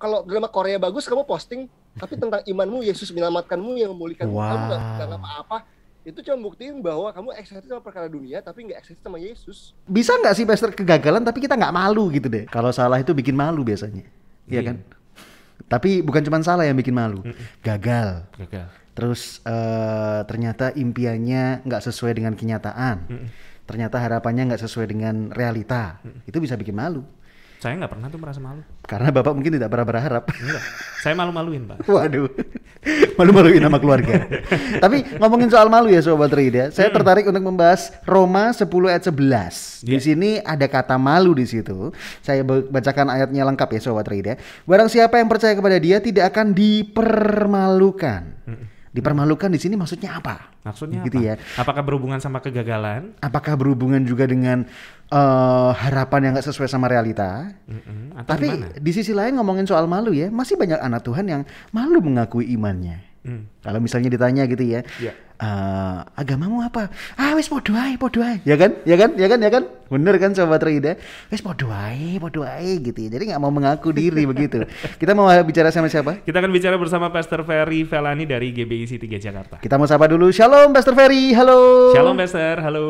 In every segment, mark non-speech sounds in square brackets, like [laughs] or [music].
kalau drama Korea bagus kamu posting tapi tentang imanmu Yesus menyelamatkanmu yang memulihkan wow. kamu nggak apa-apa itu cuma buktiin bahwa kamu excited sama perkara dunia tapi nggak excited sama Yesus bisa nggak sih pastor kegagalan tapi kita nggak malu gitu deh kalau salah itu bikin malu biasanya iya yeah. kan tapi bukan cuma salah yang bikin malu gagal gagal terus uh, ternyata impiannya nggak sesuai dengan kenyataan ternyata harapannya nggak sesuai dengan realita itu bisa bikin malu saya nggak pernah tuh merasa malu. Karena bapak mungkin tidak pernah berharap. Enggak. Saya malu-maluin pak. Waduh, [laughs] malu-maluin nama keluarga. Tapi ngomongin soal malu ya sobat Ridha. Ya. Saya hmm. tertarik untuk membahas Roma 10 ayat 11. Yeah. Di iya. sini ada kata malu di situ. Saya bacakan ayatnya lengkap ya sobat Ridha. ya. Barang siapa yang percaya kepada dia tidak akan dipermalukan. Hmm. Dipermalukan di sini maksudnya apa? Maksudnya gitu apa? ya. Apakah berhubungan sama kegagalan? Apakah berhubungan juga dengan uh, harapan yang gak sesuai sama realita? mm Tapi gimana? di sisi lain ngomongin soal malu ya, masih banyak anak Tuhan yang malu mengakui imannya. Mm. Kalau misalnya ditanya gitu ya, yeah uh, agamamu apa? Ah wis padha ae, ae. Ya kan? Ya kan? Ya kan? Ya kan? Bener kan sobat Rida? Ya? Wis padha ae, ae gitu. Ya. Jadi nggak mau mengaku diri begitu. Kita mau bicara sama siapa? Kita akan bicara bersama Pastor Ferry Velani dari GBI City 3 Jakarta. Kita mau sapa dulu. Shalom Pastor Ferry. Halo. Shalom Pastor. Halo.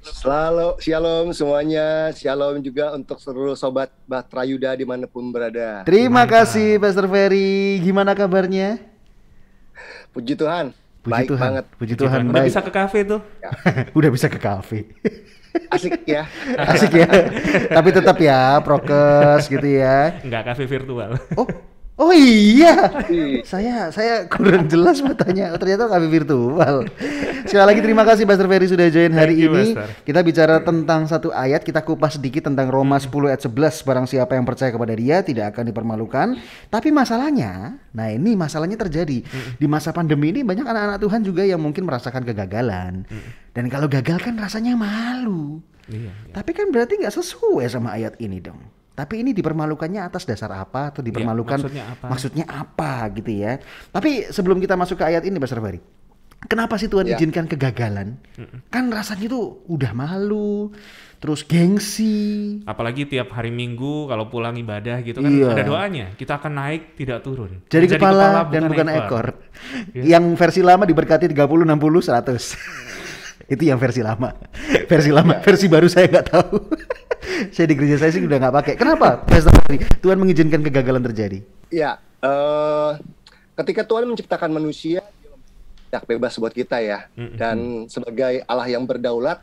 Selalu shalom semuanya, shalom juga untuk seluruh sobat Yuda dimanapun berada. Terima Mantap. kasih Pastor Ferry, gimana kabarnya? Puji Tuhan, Puji baik Tuhan. banget. Puji Tuhan. Udah baik. bisa ke kafe tuh. Ya. [laughs] Udah bisa ke kafe. [laughs] Asik ya. Asik ya. [laughs] Tapi tetap ya prokes gitu ya. Enggak kafe virtual. Oh, Oh iya. iya. saya saya kurang jelas matanya. Oh, ternyata kami virtual. Sekali lagi terima kasih pastor Ferry sudah join hari you, ini. Master. Kita bicara tentang satu ayat, kita kupas sedikit tentang Roma 10 ayat 11 barang siapa yang percaya kepada dia tidak akan dipermalukan. Tapi masalahnya, nah ini masalahnya terjadi. Di masa pandemi ini banyak anak-anak Tuhan juga yang mungkin merasakan kegagalan. Dan kalau gagal kan rasanya malu. Iya, iya. Tapi kan berarti nggak sesuai sama ayat ini dong. Tapi ini dipermalukannya atas dasar apa atau iya, dipermalukan ya, maksudnya, apa? maksudnya apa gitu ya. Tapi sebelum kita masuk ke ayat ini Mas Rabari. Kenapa sih Tuhan ya. izinkan kegagalan? Mm-mm. Kan rasanya tuh udah malu, terus gengsi. Apalagi tiap hari Minggu kalau pulang ibadah gitu kan iya. ada doanya, kita akan naik tidak turun. Jadi, Jadi kepala, kepala bukan dan bukan ekor. ekor. Yeah. Yang versi lama diberkati 30 60 100 itu yang versi lama versi lama versi baru saya nggak tahu saya di gereja saya sih udah nggak pakai kenapa Pastor Tuhan mengizinkan kegagalan terjadi ya uh, ketika Tuhan menciptakan manusia tidak bebas buat kita ya mm -hmm. dan sebagai Allah yang berdaulat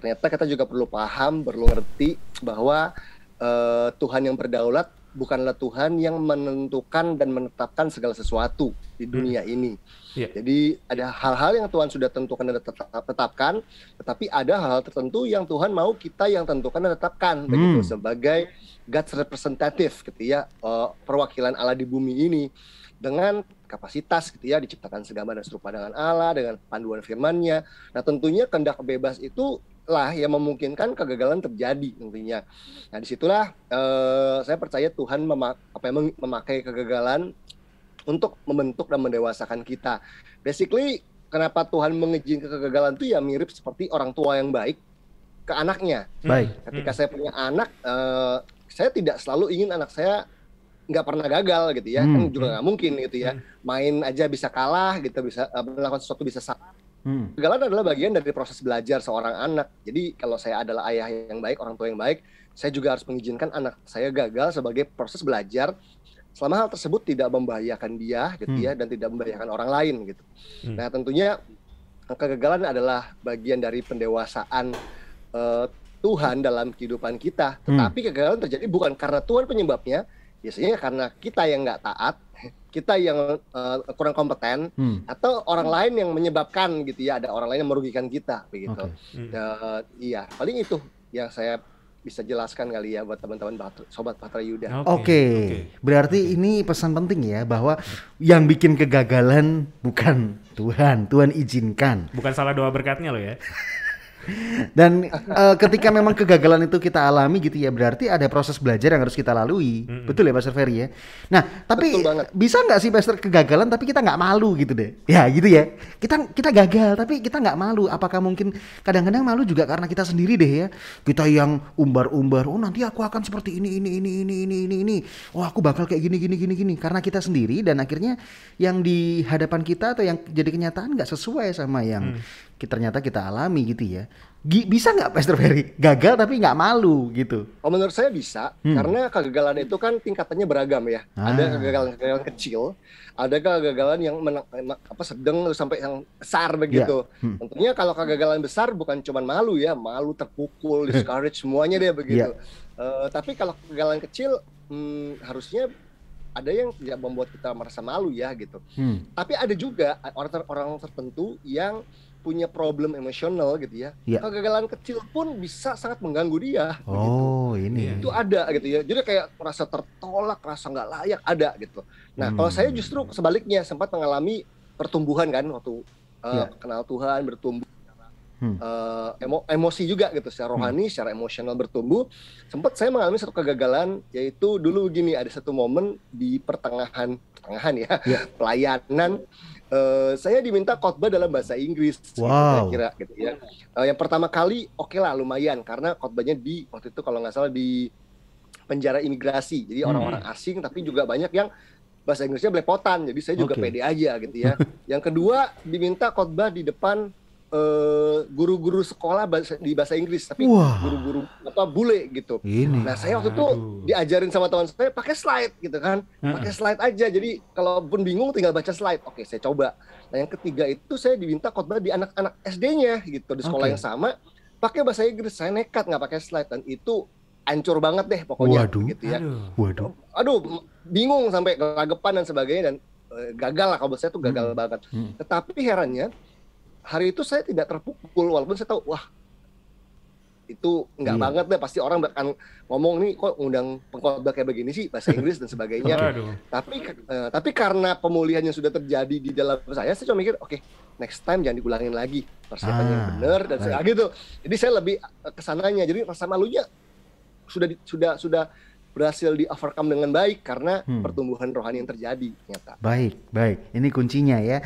ternyata kita juga perlu paham perlu ngerti bahwa uh, Tuhan yang berdaulat bukanlah Tuhan yang menentukan dan menetapkan segala sesuatu di dunia hmm. ini. Yeah. Jadi ada hal-hal yang Tuhan sudah tentukan dan tetapkan, tetapi ada hal-hal tertentu yang Tuhan mau kita yang tentukan dan tetapkan hmm. begitu sebagai God's representative gitu ya, eh, perwakilan Allah di bumi ini dengan kapasitas gitu ya diciptakan segala dan serupa dengan Allah dengan panduan firman-Nya. Nah, tentunya kehendak bebas itu lah yang memungkinkan kegagalan terjadi tentunya. Nah disitulah eh, saya percaya Tuhan memak apa ya, memakai kegagalan untuk membentuk dan mendewasakan kita. Basically kenapa Tuhan mengizinkan kegagalan itu ya mirip seperti orang tua yang baik ke anaknya. Hmm. Baik. Ketika hmm. saya punya anak, eh, saya tidak selalu ingin anak saya nggak pernah gagal gitu ya, hmm. kan juga nggak mungkin gitu ya. Hmm. Main aja bisa kalah gitu, bisa eh, melakukan sesuatu bisa salah Hmm. Kegagalan adalah bagian dari proses belajar seorang anak. Jadi kalau saya adalah ayah yang baik, orang tua yang baik, saya juga harus mengizinkan anak saya gagal sebagai proses belajar selama hal tersebut tidak membahayakan dia gitu hmm. ya dan tidak membahayakan orang lain gitu. Hmm. Nah, tentunya kegagalan adalah bagian dari pendewasaan uh, Tuhan dalam kehidupan kita. Hmm. Tetapi hmm. kegagalan terjadi bukan karena Tuhan penyebabnya, biasanya karena kita yang nggak taat kita yang uh, kurang kompeten hmm. atau orang lain yang menyebabkan gitu ya ada orang lain yang merugikan kita begitu. Okay. Hmm. Uh, iya, paling itu yang saya bisa jelaskan kali ya buat teman-teman sobat Patra Yuda. Oke. Okay. Okay. Berarti okay. ini pesan penting ya bahwa yang bikin kegagalan bukan Tuhan, Tuhan izinkan. Bukan salah doa berkatnya loh ya. [laughs] Dan uh, ketika memang kegagalan itu kita alami gitu ya, berarti ada proses belajar yang harus kita lalui. Mm-hmm. Betul ya, Pastor Ferry ya. Nah, tapi bisa nggak sih Pastor kegagalan tapi kita nggak malu gitu deh? Ya gitu ya. Kita kita gagal tapi kita nggak malu. Apakah mungkin kadang-kadang malu juga karena kita sendiri deh ya. Kita yang umbar-umbar, oh nanti aku akan seperti ini ini ini ini ini ini ini. Oh, aku bakal kayak gini gini gini gini karena kita sendiri dan akhirnya yang di hadapan kita atau yang jadi kenyataan nggak sesuai sama yang mm ternyata kita alami gitu ya. G bisa nggak Pastor Ferry gagal tapi nggak malu gitu? Oh menurut saya bisa hmm. karena kegagalan itu kan tingkatannya beragam ya. Ah. Ada kegagalan-kegagalan kecil, ada kegagalan yang menang, apa sedang sampai yang besar begitu. Yeah. Hmm. Tentunya kalau kegagalan besar bukan cuma malu ya, malu terpukul, hmm. discourage semuanya deh begitu. Yeah. Ya. Uh, tapi kalau kegagalan kecil hmm, harusnya ada yang tidak membuat kita merasa malu ya gitu. Hmm. Tapi ada juga orang orang tertentu yang punya problem emosional gitu ya, ya. kegagalan kecil pun bisa sangat mengganggu dia. Gitu. Oh gitu. ini iya. itu ada gitu ya. Jadi kayak merasa tertolak, rasa nggak layak ada gitu. Nah hmm. kalau saya justru sebaliknya sempat mengalami pertumbuhan kan waktu uh, ya. kenal Tuhan bertumbuh hmm. uh, emosi juga gitu secara hmm. rohani, hmm. secara emosional bertumbuh. Sempat saya mengalami satu kegagalan yaitu dulu gini ada satu momen di pertengahan pertengahan ya yeah. [laughs] pelayanan Eh, saya diminta khotbah dalam bahasa Inggris wow. gitu, kira gitu ya. Uh, yang pertama kali oke okay lah lumayan karena khotbahnya di waktu itu kalau nggak salah di penjara imigrasi. Jadi hmm. orang-orang hmm. asing tapi juga banyak yang bahasa Inggrisnya belepotan. Jadi saya juga okay. pede aja gitu ya. [laughs] yang kedua diminta khotbah di depan guru eh, guru-guru sekolah bahasa, di bahasa Inggris tapi guru-guru apa bule gitu. Ini. Nah, saya waktu itu diajarin sama teman saya pakai slide gitu kan. Pakai slide aja. Jadi kalaupun bingung tinggal baca slide. Oke, saya coba. Nah, yang ketiga itu saya diminta khotbah di anak-anak SD-nya gitu di sekolah okay. yang sama pakai bahasa Inggris. Saya nekat nggak pakai slide dan itu ancur banget deh pokoknya waduh, gitu ya. Aduh, waduh. Aduh, bingung sampai kelagapan dan sebagainya dan eh, gagal lah kalau saya tuh gagal hmm. banget. Hmm. Tetapi herannya hari itu saya tidak terpukul walaupun saya tahu wah itu nggak hmm. banget deh pasti orang akan ngomong nih kok undang pengkhotbah kayak begini sih bahasa Inggris dan sebagainya. Tapi uh, tapi karena pemulihan yang sudah terjadi di dalam saya saya cuma mikir oke okay, next time jangan diulangin lagi persiapan ah, yang benar dan segala gitu. Jadi saya lebih eh, kesananya jadi rasa malunya sudah di, sudah sudah berhasil di overcome dengan baik karena hmm. pertumbuhan rohani yang terjadi nyata. Baik, baik. Ini kuncinya ya.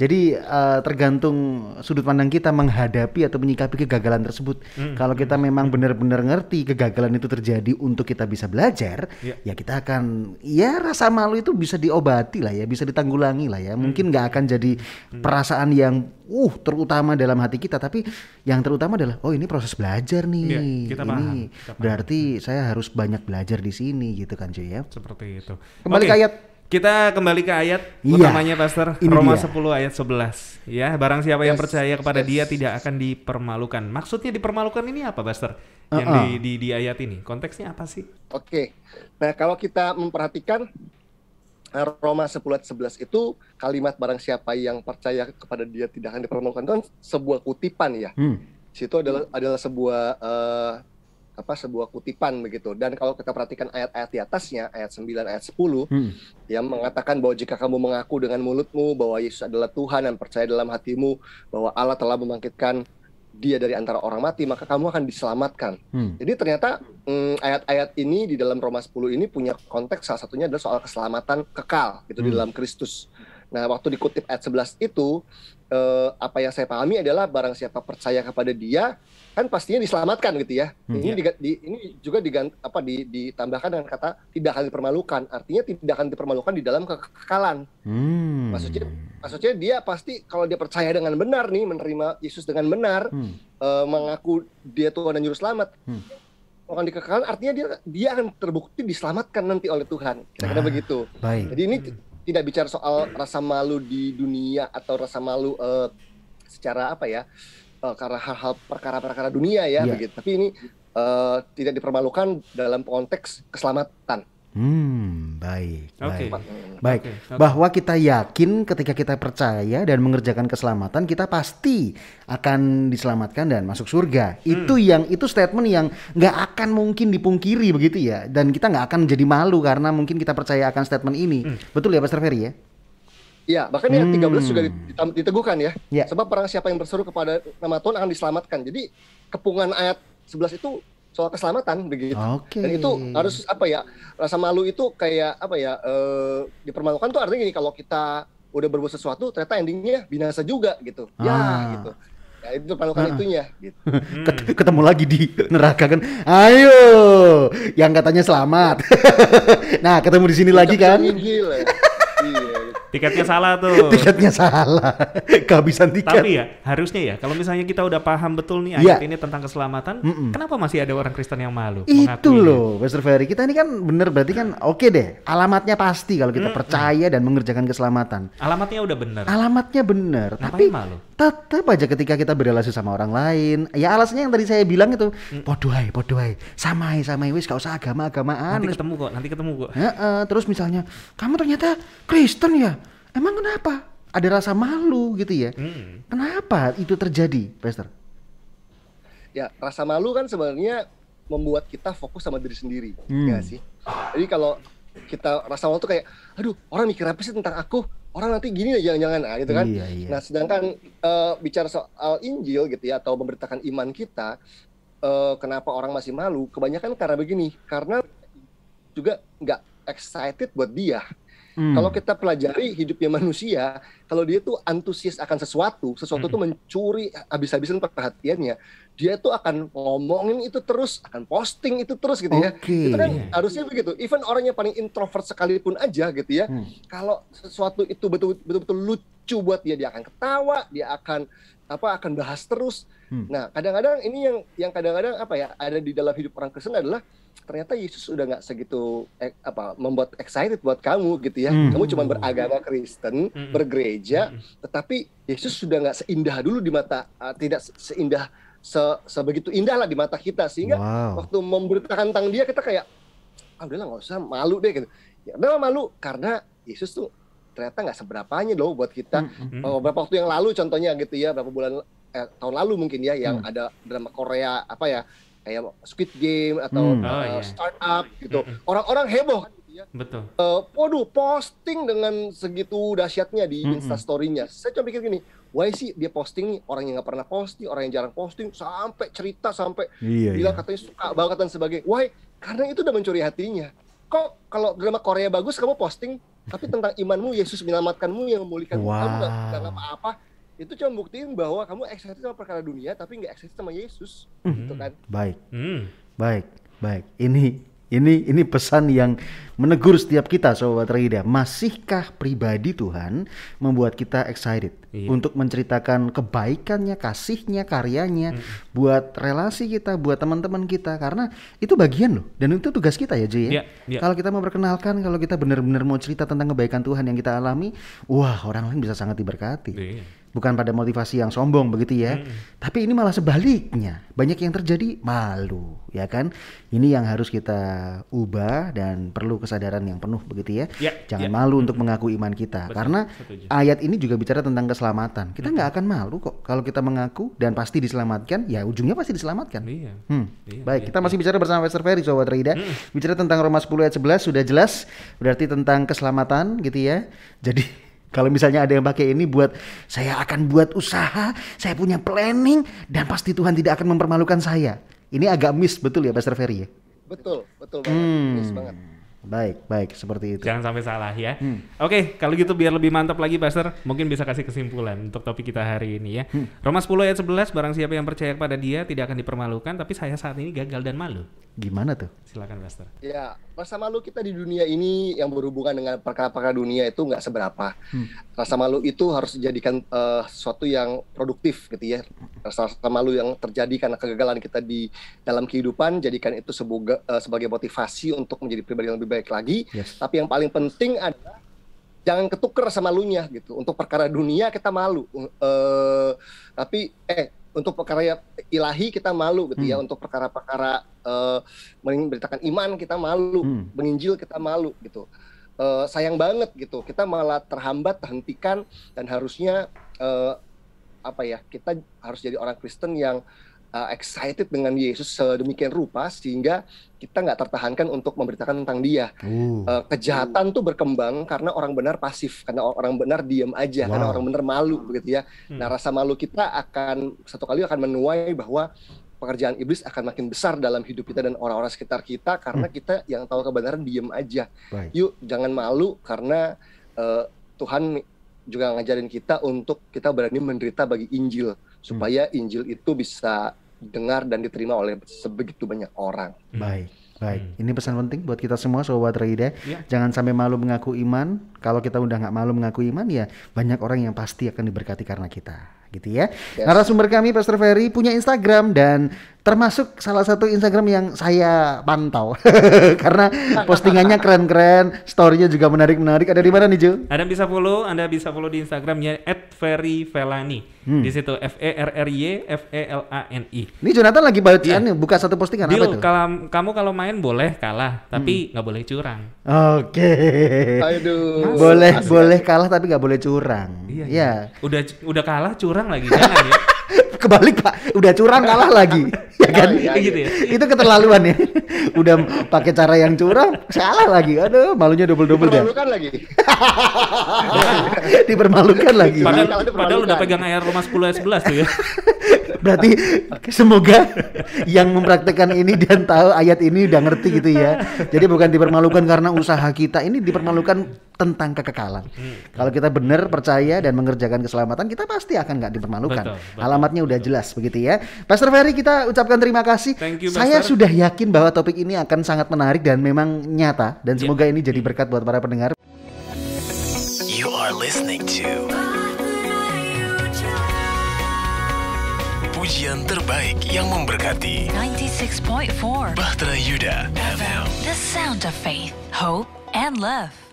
Jadi uh, tergantung sudut pandang kita menghadapi atau menyikapi kegagalan tersebut. Mm. Kalau kita hmm. memang hmm. benar-benar ngerti kegagalan itu terjadi untuk kita bisa belajar, yeah. ya kita akan ya rasa malu itu bisa diobati lah ya, bisa ditanggulangi lah ya. Mungkin hmm. nggak mm. akan jadi mm. perasaan yang uh terutama dalam hati kita, tapi yang terutama adalah oh ini proses belajar nih. Yeah, kita paham. Ini kita paham. berarti saya harus banyak belajar di sini gitu kan cuy ya. Seperti itu. Kembali okay. ke ayat kita kembali ke ayat iya, utamanya Pastor ini Roma dia. 10 ayat 11 ya barang siapa yes, yang percaya kepada yes. dia tidak akan dipermalukan. Maksudnya dipermalukan ini apa Pastor? Yang uh -uh. Di, di di ayat ini konteksnya apa sih? Oke. Okay. Nah, kalau kita memperhatikan eh, Roma 10 ayat 11 itu kalimat barang siapa yang percaya kepada dia tidak akan dipermalukan itu kan sebuah kutipan ya. Hmm. Situ adalah adalah sebuah uh, apa sebuah kutipan begitu. Dan kalau kita perhatikan ayat-ayat di atasnya, ayat 9, ayat 10, hmm. yang mengatakan bahwa jika kamu mengaku dengan mulutmu bahwa Yesus adalah Tuhan dan percaya dalam hatimu bahwa Allah telah membangkitkan dia dari antara orang mati, maka kamu akan diselamatkan. Hmm. Jadi ternyata mm, ayat-ayat hmm, ini di dalam Roma 10 ini punya konteks salah satunya adalah soal keselamatan kekal gitu hmm. di dalam Kristus. Nah, waktu dikutip ayat 11 itu, eh, apa yang saya pahami adalah barang siapa percaya kepada dia kan pastinya diselamatkan gitu ya. Hmm, ini ya. Di, ini juga digant, apa di, ditambahkan dengan kata tidak akan dipermalukan. Artinya tidak akan dipermalukan di dalam kekekalan. Hmm. Maksudnya maksudnya dia pasti kalau dia percaya dengan benar nih menerima Yesus dengan benar hmm. eh, mengaku dia Tuhan dan juru selamat. Hmm. Orang dikekalkan artinya dia dia akan terbukti diselamatkan nanti oleh Tuhan. Kira-kira ah, begitu. Baik. Jadi ini tidak bicara soal rasa malu di dunia atau rasa malu uh, secara apa ya uh, karena hal-hal perkara-perkara dunia ya yeah. begitu tapi ini uh, tidak dipermalukan dalam konteks keselamatan Hmm, baik, okay. baik, baik. Okay, okay. Bahwa kita yakin ketika kita percaya dan mengerjakan keselamatan, kita pasti akan diselamatkan dan masuk surga. Hmm. Itu yang itu statement yang nggak akan mungkin dipungkiri begitu ya. Dan kita nggak akan jadi malu karena mungkin kita percaya akan statement ini. Hmm. Betul ya, Pastor Ferry ya? Iya, bahkan hmm. tiga 13 juga diteguhkan ya. ya. Sebab perang siapa yang berseru kepada nama Tuhan akan diselamatkan. Jadi kepungan ayat 11 itu soal keselamatan begitu. Okay. Dan itu harus apa ya rasa malu itu kayak apa ya e, dipermalukan tuh artinya gini kalau kita udah berbuat sesuatu ternyata endingnya binasa juga gitu. Ya, ah. Ya gitu. Ya itu permalukan ah. itunya [laughs] gitu. Ketemu lagi di neraka kan. Ayo yang katanya selamat. [laughs] nah, ketemu di sini lagi kan. ya. Tiketnya salah tuh. [laughs] Tiketnya salah. [laughs] Kehabisan tiket. Tapi ya, harusnya ya kalau misalnya kita udah paham betul nih iya. ayat ya. ini tentang keselamatan, mm -mm. kenapa masih ada orang Kristen yang malu? Itu loh, Pastor Ferry. Kita ini kan bener berarti kan oke okay deh. Alamatnya pasti kalau kita mm -mm. percaya dan mengerjakan keselamatan. Alamatnya udah bener. Alamatnya bener, tapi malu? tetap aja ketika kita berrelasi sama orang lain ya alasnya yang tadi saya bilang itu hmm. podoai podoai samai samai wis gak usah agama agamaan nanti ketemu kok nanti ketemu kok ya, uh, terus misalnya kamu ternyata Kristen ya emang kenapa ada rasa malu gitu ya hmm. kenapa itu terjadi Pastor ya rasa malu kan sebenarnya membuat kita fokus sama diri sendiri hmm. ya sih jadi kalau kita rasa malu tuh kayak aduh orang mikir apa sih tentang aku orang nanti gini ya jangan-jangan ah gitu kan. Iya, iya. Nah, sedangkan uh, bicara soal Injil gitu ya atau memberitakan iman kita uh, kenapa orang masih malu? Kebanyakan karena begini, karena juga nggak excited buat dia. Hmm. Kalau kita pelajari hidupnya manusia, kalau dia tuh antusias akan sesuatu, sesuatu hmm. tuh mencuri habis-habisan perhatiannya dia tuh akan ngomongin itu terus, akan posting itu terus gitu ya. Okay. Itu kan harusnya begitu. Even orang yang paling introvert sekalipun aja gitu ya, hmm. kalau sesuatu itu betul-betul lucu buat dia, dia akan ketawa, dia akan apa akan bahas terus. Hmm. Nah, kadang-kadang ini yang yang kadang-kadang apa ya ada di dalam hidup orang Kristen adalah ternyata Yesus sudah nggak segitu eh, apa membuat excited buat kamu gitu ya. Hmm. Kamu cuma beragama Kristen, hmm. bergereja, hmm. tetapi Yesus sudah nggak seindah dulu di mata uh, tidak seindah se sebegitu indah lah di mata kita sehingga wow. waktu memberitakan tentang dia kita kayak ah udahlah nggak usah malu deh gitu ya udah malu karena Yesus tuh ternyata nggak seberapanya loh buat kita mm -hmm. beberapa waktu yang lalu contohnya gitu ya berapa bulan eh, tahun lalu mungkin ya yang mm. ada drama Korea apa ya kayak Squid Game atau mm. oh, yeah. Iya. startup gitu orang-orang heboh ya. Betul. Uh, waduh, posting dengan segitu dahsyatnya di mm-hmm. instastorynya. Saya cuma pikir gini, why sih dia posting nih orang yang nggak pernah posting, orang yang jarang posting, sampai cerita sampai iya, bilang iya. katanya suka banget dan sebagainya. Why? Karena itu udah mencuri hatinya. Kok kalau drama Korea bagus kamu posting, tapi tentang imanmu Yesus menyelamatkanmu yang memulihkan wow. kamu nggak apa-apa itu cuma buktiin bahwa kamu excited sama perkara dunia tapi nggak excited sama Yesus mm -hmm. gitu kan baik mm. baik baik ini ini ini pesan yang menegur setiap kita sobat Rida. Masihkah pribadi Tuhan membuat kita excited iya. untuk menceritakan kebaikannya, kasihnya, karyanya mm. buat relasi kita, buat teman-teman kita karena itu bagian loh dan itu tugas kita ya Jay. Yeah, yeah. Iya. Kalau kita mau perkenalkan, kalau kita benar-benar mau cerita tentang kebaikan Tuhan yang kita alami, wah orang lain bisa sangat diberkati. Yeah bukan pada motivasi yang sombong begitu ya. Hmm. Tapi ini malah sebaliknya. Banyak yang terjadi malu, ya kan? Ini yang harus kita ubah dan perlu kesadaran yang penuh begitu ya. ya Jangan ya. malu untuk mengaku iman kita. Betul, Karena setuju. ayat ini juga bicara tentang keselamatan. Kita nggak hmm. akan malu kok kalau kita mengaku dan pasti diselamatkan, ya ujungnya pasti diselamatkan. Iya. Hmm. Iya, Baik, iya, kita masih bicara bersama Pastor Ferry sobat Rida. Hmm. Bicara tentang Roma 10 ayat 11 sudah jelas berarti tentang keselamatan gitu ya. Jadi kalau misalnya ada yang pakai ini buat saya akan buat usaha, saya punya planning dan pasti Tuhan tidak akan mempermalukan saya. Ini agak miss betul ya Pastor Ferry ya? Betul, betul banget. Hmm. Miss banget. Baik, baik, seperti itu. Jangan sampai salah ya. Hmm. Oke, okay, kalau gitu biar lebih mantap lagi Pastor, mungkin bisa kasih kesimpulan untuk topik kita hari ini ya. Hmm. Roma 10 ayat 11, barang siapa yang percaya kepada dia tidak akan dipermalukan, tapi saya saat ini gagal dan malu. Gimana tuh? Silakan Pastor. Ya, rasa malu kita di dunia ini yang berhubungan dengan perkara-perkara dunia itu nggak seberapa. Hmm. Rasa malu itu harus dijadikan uh, sesuatu yang produktif gitu ya. Rasa, rasa malu yang terjadi karena kegagalan kita di dalam kehidupan, jadikan itu sebagai, eh, sebagai motivasi untuk menjadi pribadi yang lebih baik lagi. Yes. Tapi yang paling penting adalah jangan ketuker sama lunya gitu. Untuk perkara dunia kita malu. Uh, tapi eh untuk perkara ilahi kita malu gitu ya. hmm. ya untuk perkara-perkara uh, eh, memberitakan iman kita malu hmm. menginjil kita malu gitu uh, sayang banget gitu kita malah terhambat terhentikan dan harusnya uh, apa ya kita harus jadi orang Kristen yang uh, excited dengan Yesus sedemikian rupa sehingga kita nggak tertahankan untuk memberitakan tentang Dia. Uh. Uh, kejahatan uh. tuh berkembang karena orang benar pasif, karena orang benar diam aja, wow. karena orang benar malu, begitu ya. Hmm. Nah, rasa malu kita akan satu kali akan menuai bahwa pekerjaan iblis akan makin besar dalam hidup kita dan orang-orang sekitar kita karena hmm. kita yang tahu kebenaran diem aja. Right. Yuk jangan malu karena uh, Tuhan juga ngajarin kita untuk kita berani menderita bagi Injil supaya Injil itu bisa dengar dan diterima oleh sebegitu banyak orang. Hmm. Baik. Baik, hmm. ini pesan penting buat kita semua sobat Reida. Ya. Jangan sampai malu mengaku iman. Kalau kita udah nggak malu mengaku iman ya banyak orang yang pasti akan diberkati karena kita, gitu ya. Yes. Narasumber kami Pastor Ferry punya Instagram dan termasuk salah satu Instagram yang saya pantau [laughs] karena postingannya keren-keren, storynya juga menarik-menarik. Ada di mana nih Jo? Anda bisa follow, Anda bisa follow di Instagramnya @ferryvelani. Hmm. Di situ F E R R Y F E L A N I. Ini Jonathan lagi bacaan yeah. buka satu postingan Deal, apa itu? Kalau kamu kalau main boleh kalah, tapi hmm. nggak hmm. boleh curang. Oke. Okay. Aduh. Boleh boleh kalah tapi nggak boleh curang. Iya. Yeah. Iya. Udah udah kalah curang lagi jangan ya. [laughs] kebalik pak udah curang kalah lagi [laughs] oh, ya kan iya, iya gitu ya. Iya. itu keterlaluan ya udah pakai cara yang curang salah lagi aduh malunya double double dipermalukan lagi [laughs] dipermalukan lagi padahal, udah pegang air rumah 10 11 tuh ya [laughs] Berarti semoga yang mempraktekkan ini dan tahu ayat ini udah ngerti gitu ya. Jadi bukan dipermalukan karena usaha kita, ini dipermalukan tentang kekekalan. Hmm. Kalau kita benar percaya dan mengerjakan keselamatan, kita pasti akan nggak dipermalukan. Betul, betul, Alamatnya udah betul. jelas begitu ya. Pastor Ferry kita ucapkan terima kasih. Thank you, Saya sudah yakin bahwa topik ini akan sangat menarik dan memang nyata dan yeah. semoga ini jadi berkat buat para pendengar. You are listening to Pujian terbaik yang memberkati. 96.4 Bahtera Yuda FM. The sound of faith, hope, and love.